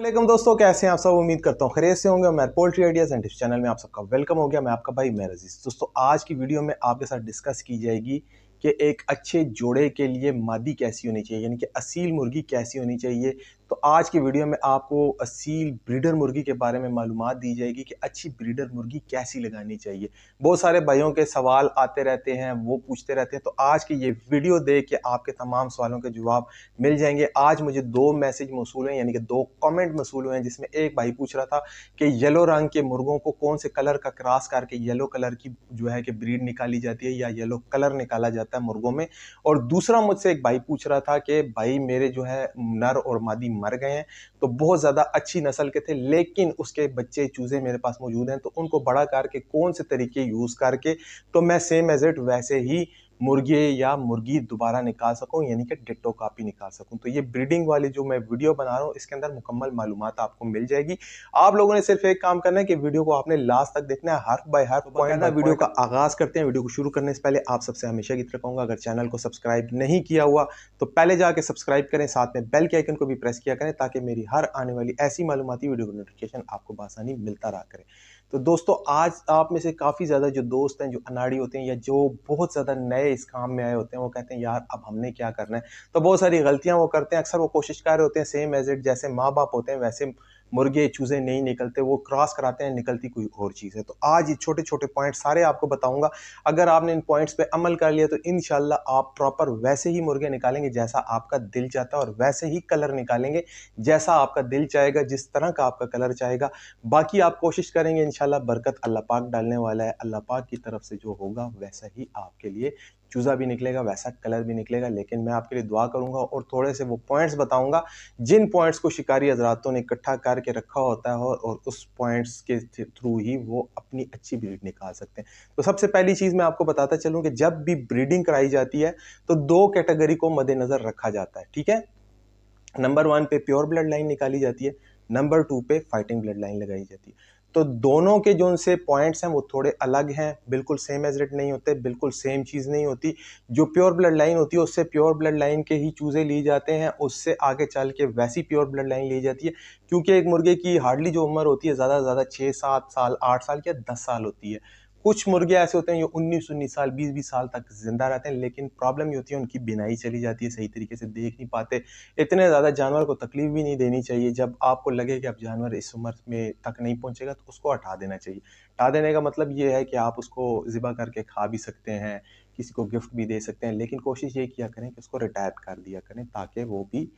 वालेकुम दोस्तों कैसे हैं आप सब उम्मीद करता हूँ खरेज से होंगे मैं पोल्ट्री आइडियाज़ एंड चैनल में आप सबका वेलकम हो गया मैं आपका भाई मेर अजीज़ दोस्तों आज की वीडियो में आपके साथ डिस्कस की जाएगी कि एक अच्छे जोड़े के लिए मादी कैसी होनी चाहिए यानी कि असील मुर्गी कैसी होनी चाहिए तो आज की वीडियो में आपको असील ब्रीडर मुर्गी के बारे में मालूम दी जाएगी कि अच्छी ब्रीडर मुर्गी कैसी लगानी चाहिए बहुत सारे भाइयों के सवाल आते रहते हैं वो पूछते रहते हैं तो आज की ये वीडियो देख के आपके तमाम सवालों के जवाब मिल जाएंगे आज मुझे दो मैसेज मौसू हैं यानी कि दो कॉमेंट मौसू हैं जिसमें एक भाई पूछ रहा था कि येलो रंग के मुर्गों को कौन से कलर का क्रॉस करके येलो कलर की जो है कि ब्रीड निकाली जाती है या येलो कलर निकाला जाता है मुर्गों में और दूसरा मुझसे एक भाई पूछ रहा था कि भाई मेरे जो है नर और मादी मर गए हैं तो बहुत ज़्यादा अच्छी नस्ल के थे लेकिन उसके बच्चे चूज़े मेरे पास मौजूद हैं तो उनको बड़ा करके कौन से तरीके यूज़ करके तो मैं सेम एज इट वैसे ही मुर्गे या मुर्गी दोबारा निकाल सकूँ यानी कि डिटो कापी निकाल सकूँ तो ये ब्रीडिंग वाली जो मैं वीडियो बना रहा हूँ इसके अंदर मुकम्मल मालूम आपको मिल जाएगी आप लोगों ने सिर्फ एक काम करना है कि वीडियो को आपने लास्ट तक देखना है हर्फ बाय हर्फ पॉइंट वीडियो का आगाज करते हैं वीडियो को शुरू करने से पहले आप सबसे हमेशा की तरह अगर चैनल को सब्सक्राइब नहीं किया हुआ तो पहले जाके सब्सक्राइब करें साथ में बेल के आइकन को भी प्रेस किया करें ताकि मेरी हर आने वाली ऐसी मालूमती वीडियो का नोटिफिकेशन आपको बासानी मिलता रहा करें तो दोस्तों आज आप में से काफ़ी ज़्यादा जो दोस्त हैं जो अनाड़ी होते हैं या जो बहुत ज़्यादा नए इस काम में आए होते हैं वो कहते हैं यार अब हमने क्या करना है तो बहुत सारी गलतियाँ वो करते हैं अक्सर वो कोशिश कर रहे होते हैं सेम एज इट जैसे माँ बाप होते हैं वैसे मुर्गे चूज़े नहीं निकलते वो क्रॉस कराते हैं निकलती कोई और चीज़ है तो आज ये छोटे छोटे पॉइंट सारे आपको बताऊंगा अगर आपने इन पॉइंट्स पे अमल कर लिया तो इन आप प्रॉपर वैसे ही मुर्गे निकालेंगे जैसा आपका दिल चाहता है और वैसे ही कलर निकालेंगे जैसा आपका दिल चाहेगा जिस तरह का आपका कलर चाहेगा बाकी आप कोशिश करेंगे इन बरकत अल्लाह पाक डालने वाला है अल्लाह पाक की तरफ से जो होगा वैसा ही आपके लिए चूज़ा भी निकलेगा वैसा कलर भी निकलेगा लेकिन मैं आपके लिए दुआ करूंगा और थोड़े से वो पॉइंट्स बताऊंगा जिन पॉइंट्स को शिकारी हजरातों ने इकट्ठा करके रखा होता है और उस पॉइंट्स के थ्रू ही वो अपनी अच्छी ब्रीड निकाल सकते हैं तो सबसे पहली चीज़ मैं आपको बताता चलूँ कि जब भी ब्रीडिंग कराई जाती है तो दो कैटेगरी को मद्देनज़र रखा जाता है ठीक है नंबर वन पे प्योर ब्लड लाइन निकाली जाती है नंबर टू पे फाइटिंग ब्लड लाइन लगाई जाती है तो दोनों के जो उनसे पॉइंट्स हैं वो थोड़े अलग हैं बिल्कुल सेम एज रेट नहीं होते बिल्कुल सेम चीज़ नहीं होती जो प्योर ब्लड लाइन होती है उससे प्योर ब्लड लाइन के ही चूज़े लिए जाते हैं उससे आगे चल के वैसी प्योर ब्लड लाइन ली जाती है क्योंकि एक मुर्गे की हार्डली जो उम्र होती है ज़्यादा से ज़्यादा छः सात साल आठ साल या दस साल होती है कुछ मुर्गे ऐसे होते हैं जो उन्नीस उन्नीस साल बीस बीस साल तक जिंदा रहते हैं लेकिन प्रॉब्लम ये होती है उनकी बिनाई चली जाती है सही तरीके से देख नहीं पाते इतने ज़्यादा जानवर को तकलीफ भी नहीं देनी चाहिए जब आपको लगे कि अब जानवर इस उम्र में तक नहीं पहुँचेगा तो उसको हटा देना चाहिए हटा देने का मतलब ये है कि आप उसको ज़िबा करके खा भी सकते हैं किसी को गिफ्ट भी दे सकते हैं लेकिन कोशिश ये किया करें कि उसको रिटायर कर दिया करें ताकि वो भी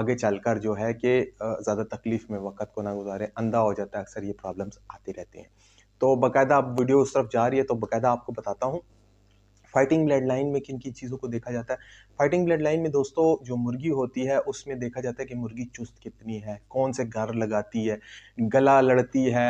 आगे चलकर जो है कि ज़्यादा तकलीफ़ में वक्त को ना गुजारे अंधा हो जाता है अक्सर ये प्रॉब्लम्स आती रहती हैं तो बाकायदा आप वीडियो उस तरफ जा रही है तो बाकायदा आपको बताता हूँ फाइटिंग ब्लड लाइन में किन किन चीज़ों को देखा जाता है फाइटिंग ब्लड लाइन में दोस्तों जो मुर्गी होती है उसमें देखा जाता है कि मुर्गी चुस्त कितनी है कौन से घर लगाती है गला लड़ती है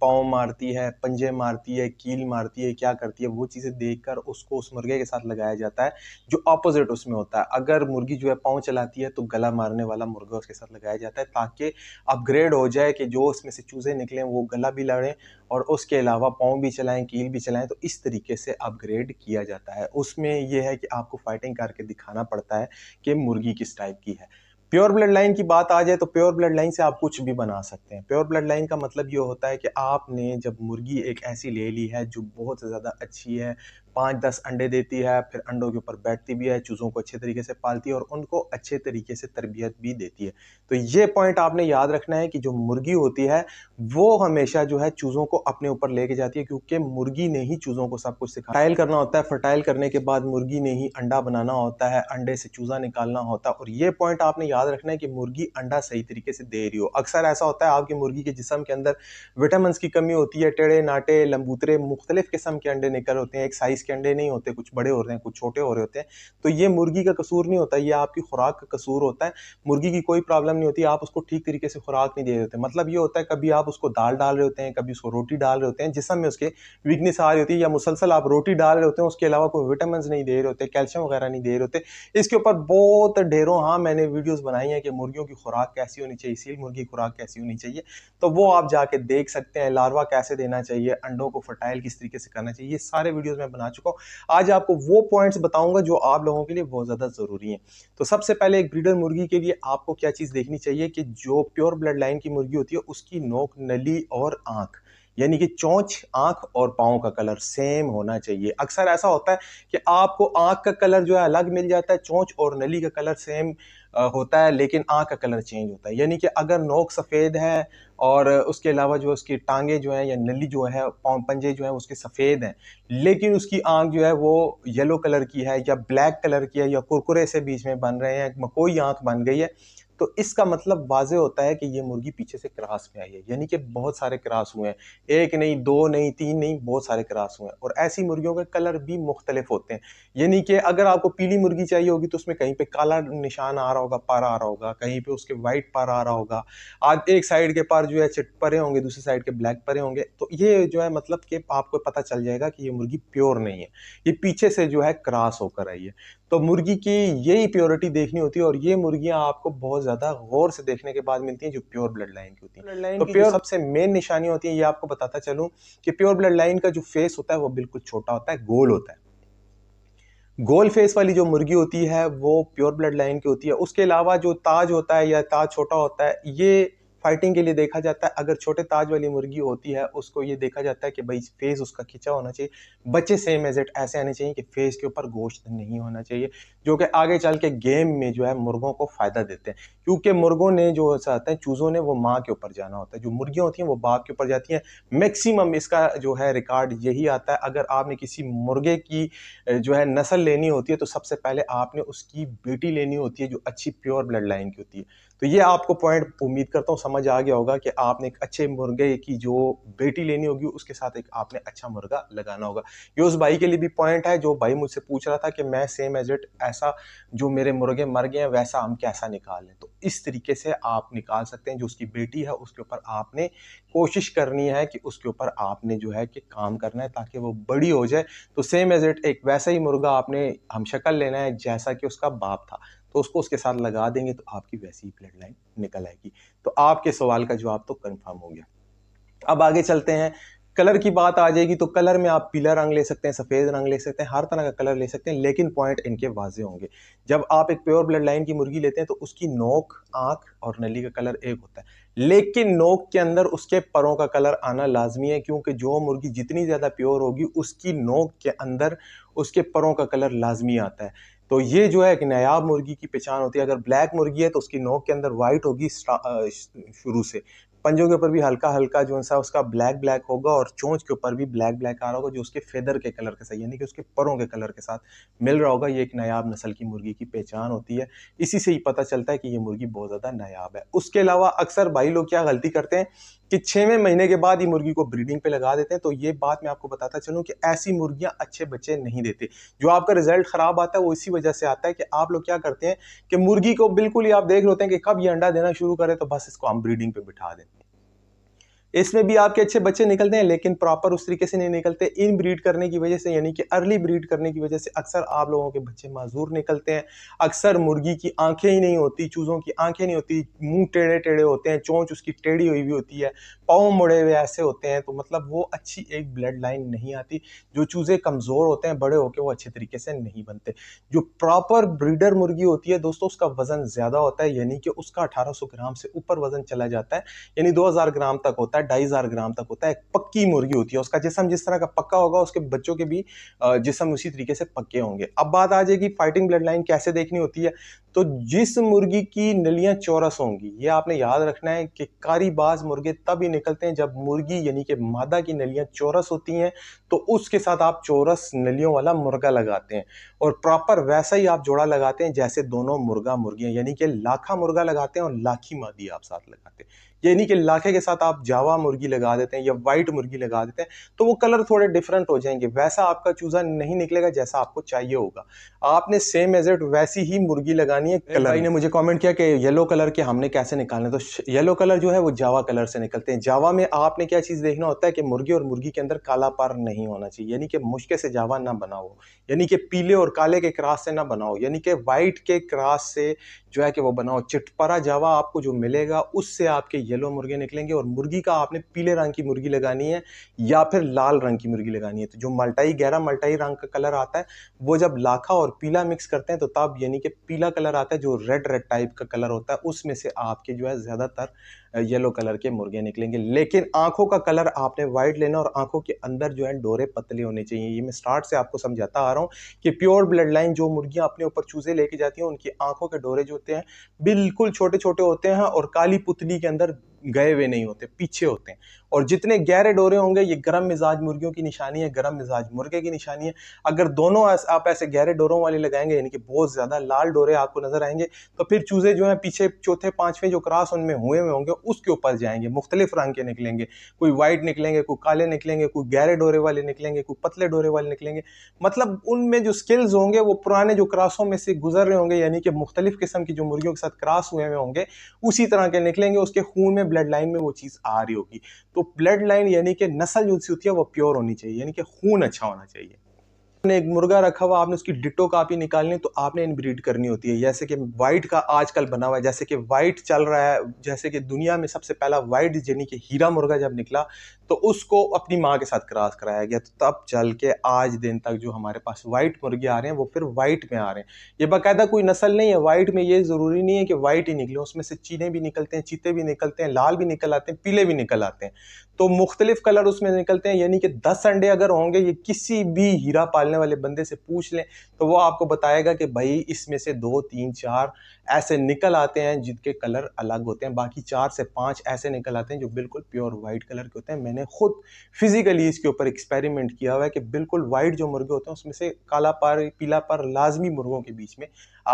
पाँव मारती है पंजे मारती है कील मारती है क्या करती है वो चीज़ें देखकर उसको उस मुर्गे के साथ लगाया जाता है जो अपोजिट उसमें होता है अगर मुर्गी जो है पाँव चलाती है तो गला मारने वाला मुर्गा उसके साथ लगाया जाता है ताकि अपग्रेड हो जाए कि जो उसमें से चूज़ें निकलें वो गला भी लड़ें और उसके अलावा पाँव भी चलाएँ कील भी चलाएँ तो इस तरीके से अपग्रेड किया जाए जाता है उसमें यह है कि आपको फाइटिंग करके दिखाना पड़ता है कि मुर्गी किस टाइप की है प्योर ब्लड लाइन की बात आ जाए तो प्योर ब्लड लाइन से आप कुछ भी बना सकते हैं प्योर ब्लड लाइन का मतलब ये होता है कि आपने जब मुर्गी एक ऐसी ले ली है जो बहुत ज़्यादा अच्छी है पाँच दस अंडे देती है फिर अंडों के ऊपर बैठती भी है चूज़ों को अच्छे तरीके से पालती है और उनको अच्छे तरीके से तरबियत भी देती है तो ये पॉइंट आपने याद रखना है कि जो मुर्गी होती है वो हमेशा जो है चूज़ों को अपने ऊपर लेके जाती है क्योंकि मुर्गी ने ही चूज़ों को सब कुछ सिखा फर्टाइल करना होता है फर्टाइल करने के बाद मुर्गी ने ही अंडा बनाना होता है अंडे से चूज़ा निकालना होता है और ये पॉइंट आपने याद याद रखना है कि मुर्गी अंडा सही तरीके से दे रही हो अक्सर ऐसा होता है आपकी मुर्गी के जिसम के अंदर विटामिन की कमी होती है टेढ़े नाटे लंबूतरे मुख्तलिफ किस्म के अंडे निकल होते हैं एक साइज़ के अंडे नहीं होते कुछ बड़े हो रहे हैं कुछ छोटे हो रहे होते हैं तो ये मुर्गी का कसूर नहीं होता ये आपकी खुराक का कसूर होता है मुर्गी की कोई प्रॉब्लम नहीं होती आप उसको ठीक तरीके से खुराक नहीं दे रहे होते मतलब ये होता है कभी आप उसको दाल डाल रहे होते हैं कभी उसको रोटी डाल रहे होते हैं जिसम में उसके वीकनेस आ रही होती है या मुसलसल आप रोटी डाल रहे होते हैं उसके अलावा कोई विटामिन नहीं दे रहे होते कैल्शियम वगैरह नहीं दे रहे होते इसके ऊपर बहुत ढेरों हाँ मैंने वीडियोज़ बनाई है कि मुर्गियों की खुराक कैसी होनी चाहिए सील मुर्गी खुराक कैसी होनी चाहिए तो वो आप जाके देख सकते हैं लार्वा कैसे देना चाहिए अंडों को फर्टाइल किस तरीके से करना चाहिए ये सारे वीडियोज़ मैं बना चुका हूँ आज आपको वो पॉइंट्स बताऊंगा जो आप लोगों के लिए बहुत ज़्यादा ज़रूरी है तो सबसे पहले एक ब्रीडर मुर्गी के लिए आपको क्या चीज़ देखनी चाहिए कि जो प्योर ब्लड लाइन की मुर्गी होती है उसकी नोक नली और आंख यानी कि चोंच आंख और पाँव का कलर सेम होना चाहिए अक्सर ऐसा होता है कि आपको आंख का कलर जो है अलग मिल जाता है चोंच और नली का कलर सेम होता है लेकिन आँख का कलर चेंज होता है यानी कि अगर नोक सफ़ेद है और उसके अलावा जो उसकी टांगे जो हैं या नली जो है पाँव पंजे जो हैं उसके सफ़ेद हैं लेकिन उसकी आँख जो है वो येलो कलर की है या ब्लैक कलर की है या कुरकुरे से बीच में बन रहे हैं मकोई आँख बन गई है तो इसका मतलब वाजे होता है कि ये मुर्गी पीछे से क्रास में आई है यानी कि बहुत सारे क्रास हुए हैं एक नहीं दो नहीं तीन नहीं बहुत सारे क्रास हुए हैं और ऐसी मुर्गियों के कलर भी मुख्तलिफ होते हैं यानी कि अगर आपको पीली मुर्गी चाहिए होगी तो उसमें कहीं पर काला निशान आ रहा होगा पारा आ रहा होगा कहीं पर उसके वाइट पारा आ रहा होगा आज एक साइड के पार जो है चिट परे होंगे दूसरी साइड के ब्लैक परे होंगे तो ये जो है मतलब कि आपको पता चल जाएगा कि ये मुर्गी प्योर नहीं है ये पीछे से जो है क्रास होकर आई है तो मुर्गी की यही प्योरिटी देखनी होती है और ये मुर्गियां आपको बहुत ज़्यादा गौर से देखने के बाद मिलती हैं जो प्योर ब्लड लाइन की होती है तो प्योर सबसे मेन निशानी होती है ये आपको बताता चलूं कि प्योर ब्लड लाइन का जो फेस होता है वो बिल्कुल छोटा होता है गोल होता है गोल फेस वाली जो मुर्गी होती है वो प्योर ब्लड लाइन की होती है उसके अलावा जो ताज होता है या ताज छोटा होता है ये फाइटिंग के लिए देखा जाता है अगर छोटे ताज वाली मुर्गी होती है उसको ये देखा जाता है कि भाई फेस उसका खिंचा होना चाहिए बच्चे सेम एज इट ऐसे आने चाहिए कि फेस के ऊपर गोश्त नहीं होना चाहिए जो कि आगे चल के गेम में जो है मुर्गों को फ़ायदा देते हैं क्योंकि मुर्गों ने जो होता है चूज़ों ने वो माँ के ऊपर जाना होता है जो मुर्गियाँ होती हैं वो बाप के ऊपर जाती हैं मैक्सिमम इसका जो है रिकॉर्ड यही आता है अगर आपने किसी मुर्गे की जो है नस्ल लेनी होती है तो सबसे पहले आपने उसकी बेटी लेनी होती है जो अच्छी प्योर ब्लड लाइन की होती है तो ये आपको पॉइंट उम्मीद करता हूँ समझ आ गया होगा कि आपने एक अच्छे मुर्गे की जो बेटी लेनी होगी उसके साथ एक आपने अच्छा मुर्गा लगाना होगा ये उस भाई के लिए भी पॉइंट है जो भाई मुझसे पूछ रहा था कि मैं सेम एज इट ऐसा जो मेरे मुर्गे मर गए हैं वैसा हम कैसा निकाल लें तो इस तरीके से आप निकाल सकते हैं जो उसकी बेटी है उसके ऊपर आपने कोशिश करनी है कि उसके ऊपर आपने जो है कि काम करना है ताकि वो बड़ी हो जाए तो सेम एज इट एक वैसा ही मुर्गा आपने हम शक्ल लेना है जैसा कि उसका बाप था तो उसको उसके साथ लगा देंगे तो आपकी वैसी ही ब्लड लाइन निकल आएगी तो आपके सवाल का जवाब तो कन्फर्म हो गया अब आगे चलते हैं कलर की बात आ जाएगी तो कलर में आप पीला रंग ले सकते हैं सफ़ेद रंग ले सकते हैं हर तरह का कलर ले सकते हैं लेकिन पॉइंट इनके वाजे होंगे जब आप एक प्योर ब्लड लाइन की मुर्गी लेते हैं तो उसकी नोक आंख और नली का कलर एक होता है लेकिन नोक के अंदर उसके परों का कलर आना लाजमी है क्योंकि जो मुर्गी जितनी ज़्यादा प्योर होगी उसकी नोक के अंदर उसके परों का कलर लाजमी आता है तो ये जो है एक नायाब मुर्गी की पहचान होती है अगर ब्लैक मुर्गी है तो उसकी नोक के अंदर वाइट होगी शुरू से पंजों के ऊपर भी हल्का हल्का जो सा उसका ब्लैक ब्लैक होगा और चोंच के ऊपर भी ब्लैक ब्लैक आ रहा होगा जो उसके फेदर के कलर के साथ यानी कि उसके परों के कलर के साथ मिल रहा होगा ये एक नायाब नस्ल की मुर्गी की पहचान होती है इसी से ही पता चलता है कि ये मुर्गी बहुत ज़्यादा नायाब है उसके अलावा अक्सर भाई लोग क्या गलती करते हैं कि छवें महीने के बाद ये मुर्गी को ब्रीडिंग पे लगा देते हैं तो ये बात मैं आपको बताता चलूँ कि ऐसी मुर्गियाँ अच्छे बच्चे नहीं देते जो आपका रिजल्ट ख़राब आता है वो इसी वजह से आता है कि आप लोग क्या करते हैं कि मुर्गी को बिल्कुल ही आप देख लेते हैं कि कब ये अंडा देना शुरू करे तो बस इसको हम ब्रीडिंग पे बिठा हैं इसमें भी आपके अच्छे बच्चे निकलते हैं लेकिन प्रॉपर उस तरीके से नहीं निकलते इन ब्रीड करने की वजह से यानी कि अर्ली ब्रीड करने की वजह से अक्सर आप लोगों के बच्चे माजूर निकलते हैं अक्सर मुर्गी की आंखें ही नहीं होती चूज़ों की आंखें नहीं होती मुंह टेढ़े टेढ़े होते हैं चोंच उसकी टेढ़ी हुई भी होती है पाँव मुड़े हुए ऐसे होते हैं तो मतलब वो अच्छी एक ब्लड लाइन नहीं आती जो चूज़े कमज़ोर होते हैं बड़े होकर वो अच्छे तरीके से नहीं बनते जो प्रॉपर ब्रीडर मुर्गी होती है दोस्तों उसका वज़न ज़्यादा होता है यानी कि उसका अठारह ग्राम से ऊपर वज़न चला जाता है यानी दो ग्राम तक होता है है ढाई हज़ार ग्राम तक होता है एक पक्की मुर्गी होती है उसका जिसम जिस तरह का पक्का होगा उसके बच्चों के भी जिसम उसी तरीके से पक्के होंगे अब बात आ जाएगी फाइटिंग ब्लड लाइन कैसे देखनी होती है तो जिस मुर्गी की नलियां चौरस होंगी ये आपने याद रखना है कि कारीबाज मुर्गे तब ही निकलते हैं जब मुर्गी यानी कि मादा की नलियां चौरस होती हैं तो उसके साथ आप चौरस नलियों वाला मुर्गा लगाते हैं और प्रॉपर वैसा ही आप जोड़ा लगाते हैं जैसे दोनों मुर्गा मुर्गियां यानी कि लाखा मुर्गा लगाते हैं और लाखी मादी आप साथ लगाते हैं यानी कि लाखे के साथ आप जावा मुर्गी लगा देते हैं या वाइट मुर्गी लगा देते हैं तो वो कलर थोड़े डिफरेंट हो जाएंगे वैसा आपका चूज़ा नहीं निकलेगा जैसा आपको चाहिए होगा आपने सेम एज एट वैसी ही मुर्गी लगानी है कलर भाई ने मुझे कॉमेंट किया कि येलो कलर के हमने कैसे निकालने तो येलो कलर जो है वो जावा कलर से निकलते हैं जावा में आपने क्या चीज़ देखना होता है कि मुर्गी और मुर्गी के अंदर काला पार नहीं होना चाहिए यानी कि मुश्किल से जावा ना बनाओ यानी कि पीले और काले के क्रास से ना बनाओ यानी कि वाइट के क्रास से जो है कि वो बनाओ चिटपरा जावा आपको जो मिलेगा उससे आपके येलो मुर्गे निकलेंगे और मुर्गी का आपने पीले रंग की मुर्गी लगानी है या फिर लाल रंग की मुर्गी लगानी है तो जो मल्टाई गहरा मल्टाई रंग का कलर आता है वो जब लाखा और पीला मिक्स करते हैं तो तब यानी कि पीला कलर आता है जो रेड रेड टाइप का कलर होता है उसमें से आपके जो है ज़्यादातर येलो कलर के मुर्गे निकलेंगे लेकिन आंखों का कलर आपने वाइट लेना और आंखों के अंदर जो है डोरे पतले होने चाहिए ये मैं स्टार्ट से आपको समझाता आ रहा हूँ कि प्योर ब्लड लाइन जो मुर्गियाँ अपने ऊपर चूजे लेके जाती हैं उनकी आंखों के डोरे जो होते हैं बिल्कुल छोटे छोटे होते हैं और काली पुतली के अंदर गए हुए नहीं होते पीछे होते हैं और जितने गहरे डोरे होंगे ये गर्म मिजाज मुर्गियों की निशानी है गर्म मिजाज मुर्गे की निशानी है अगर दोनों आप ऐसे गहरे डोरों वाले लगाएंगे यानी कि बहुत ज़्यादा लाल डोरे आपको नज़र आएंगे तो फिर चूज़े जो हैं पीछे चौथे पाँचवें जो क्रॉस उनमें हुए हुए होंगे उसके ऊपर जाएंगे मुख्तलिफ रंग के निकलेंगे कोई वाइट निकलेंगे कोई काले निकलेंगे कोई गहरे डोरे वाले निकलेंगे कोई पतले डोरे वाले निकलेंगे मतलब उनमें जो स्किल्स होंगे वो पुराने जो क्रॉसों में से गुजर रहे होंगे यानी कि मुख्तलिफ किस्म की जो मुर्गियों के साथ क्रॉस हुए हुए होंगे उसी तरह के निकलेंगे उसके खून में ब्लड लाइन में वो चीज़ आ रही होगी तो ब्लड लाइन यानी कि नस्ल जो सी होती है वो प्योर होनी चाहिए यानी कि खून अच्छा होना चाहिए आपने एक मुर्गा रखा हुआ आपने उसकी डिटो कापी निकालनी तो आपने इनब्रीड करनी होती है जैसे कि वाइट का आजकल बना हुआ है जैसे कि वाइट चल रहा है जैसे कि दुनिया में सबसे पहला वाइट यानी कि हीरा मुर्गा जब निकला तो उसको अपनी माँ के साथ क्रॉस कराया गया तो तब चल के आज दिन तक जो हमारे पास वाइट मुर्गे आ रहे हैं वो फिर वाइट में आ रहे हैं ये बाकायदा कोई नस्ल नहीं है वाइट में ये ज़रूरी नहीं है कि वाइट ही निकले उसमें से चीने भी निकलते हैं चीते भी निकलते हैं लाल भी निकल आते हैं पीले भी निकल आते हैं तो मुख्तलिफ कलर उसमें निकलते हैं यानी कि दस अंडे अगर होंगे ये किसी भी हीरा पालने निकालने वाले बंदे से पूछ लें तो वो आपको बताएगा कि भाई इसमें से दो तीन चार ऐसे निकल आते हैं जिनके कलर अलग होते हैं बाकी चार से पाँच ऐसे निकल आते हैं जो बिल्कुल प्योर वाइट कलर के होते हैं मैंने खुद फिज़िकली इसके ऊपर एक्सपेरिमेंट किया हुआ है कि बिल्कुल वाइट जो मुर्गे होते हैं उसमें से काला पार पीला पार लाजमी मुर्गों के बीच में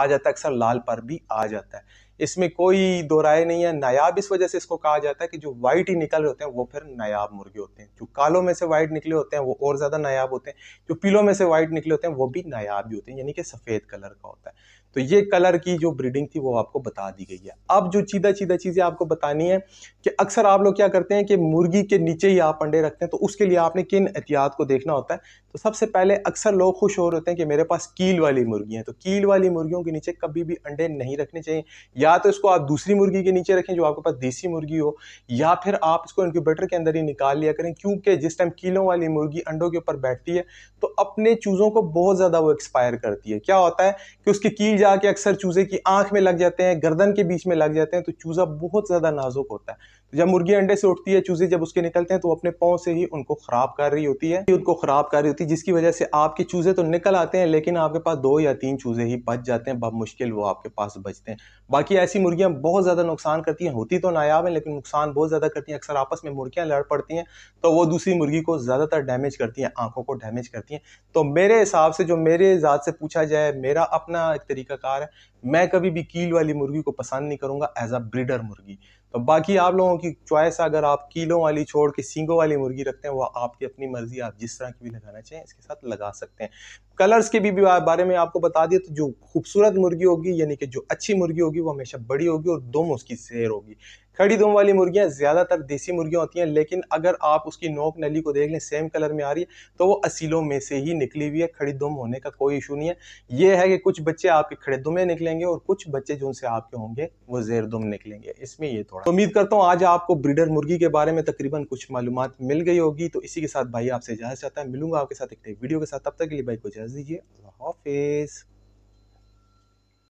आ जाता है अक्सर लाल पार भी आ जाता है इसमें कोई दो राय नहीं है नायाब इस वजह से इसको कहा जाता है कि जो वाइट ही निकल रहे होते हैं वो फिर नायाब मुर्गे होते हैं जो कालों में से वाइट निकले होते हैं वो और ज़्यादा नायाब होते हैं जो पीलों में से वाइट निकले होते हैं वो भी नायाब ही होते हैं यानी कि सफ़ेद कलर का होता है तो ये कलर की जो ब्रीडिंग थी वो आपको बता दी गई है अब जो सीधा सीधा चीज़ें आपको बतानी है कि अक्सर आप लोग क्या करते हैं कि मुर्गी के नीचे ही आप अंडे रखते हैं तो उसके लिए आपने किन एहतियात को देखना होता है तो सबसे पहले अक्सर लोग खुश हो रहे हैं कि मेरे पास कील वाली मुर्गी है तो कील वाली मुर्गियों के नीचे कभी भी अंडे नहीं रखने चाहिए या तो इसको आप दूसरी मुर्गी के नीचे रखें जो आपके पास देसी मुर्गी हो या फिर आप इसको इनक्यूबेटर के अंदर ही निकाल लिया करें क्योंकि जिस टाइम कीलों वाली मुर्गी अंडों के ऊपर बैठती है तो अपने चूज़ों को बहुत ज़्यादा वो एक्सपायर करती है क्या होता है कि उसकी कील आके अक्सर चूजे की आंख में लग जाते हैं गर्दन के बीच में लग जाते हैं तो चूजा बहुत ज़्यादा नाजुक होता है जब मुर्गी अंडे से उठती है चूजे जब उसके निकलते हैं तो अपने पाँव से ही उनको खराब कर रही होती है उनको खराब कर रही होती है जिसकी वजह से आपके चूजे तो निकल आते हैं लेकिन आपके पास दो या तीन चूजे ही बच जाते हैं मुश्किल वो आपके पास बचते हैं बाकी ऐसी मुर्गियां बहुत ज़्यादा नुकसान करती हैं होती तो नायाब है लेकिन नुकसान बहुत ज़्यादा करती हैं अक्सर आपस में मुर्गियां लड़ पड़ती हैं तो वो दूसरी मुर्गी को ज़्यादातर डैमेज करती हैं आंखों को डैमेज करती हैं तो मेरे हिसाब से जो मेरे ज़ात से पूछा जाए मेरा अपना एक तरीकाकार है मैं कभी भी कील वाली मुर्गी को पसंद नहीं करूंगा एज अ ब्रीडर मुर्गी तो बाकी आप लोगों की चॉइस अगर आप कीलों वाली छोड़ के सींगों वाली मुर्गी रखते हैं वो आपकी अपनी मर्जी आप जिस तरह की भी लगाना चाहें इसके साथ लगा सकते हैं कलर्स के भी बारे में आपको बता दिया तो जो खूबसूरत मुर्गी होगी यानी कि जो अच्छी मुर्गी होगी वो हमेशा बड़ी होगी और दो उसकी शेर होगी खड़ी दुम वाली मुर्गियाँ ज़्यादातर देसी मुर्गियाँ होती हैं लेकिन अगर आप उसकी नोक नली को देख लें सेम कलर में आ रही है तो वो असीलों में से ही निकली हुई है खड़ी दुम होने का कोई इशू नहीं है ये है कि कुछ बच्चे आपके खड़े दुमे निकलेंगे और कुछ बच्चे जो उनसे आपके होंगे वो जेर दुम निकलेंगे इसमें ये थोड़ा तो उम्मीद करता हूँ आज आपको ब्रीडर मुर्गी के बारे में तकरीबन कुछ मालूम मिल गई होगी तो इसी के साथ भाई आपसे इजाज़त चाहता है मिलूंगा आपके साथ एक नई वीडियो के साथ तब तक के लिए भाई को इजाज़त दीजिए अल्लाह हाफिज़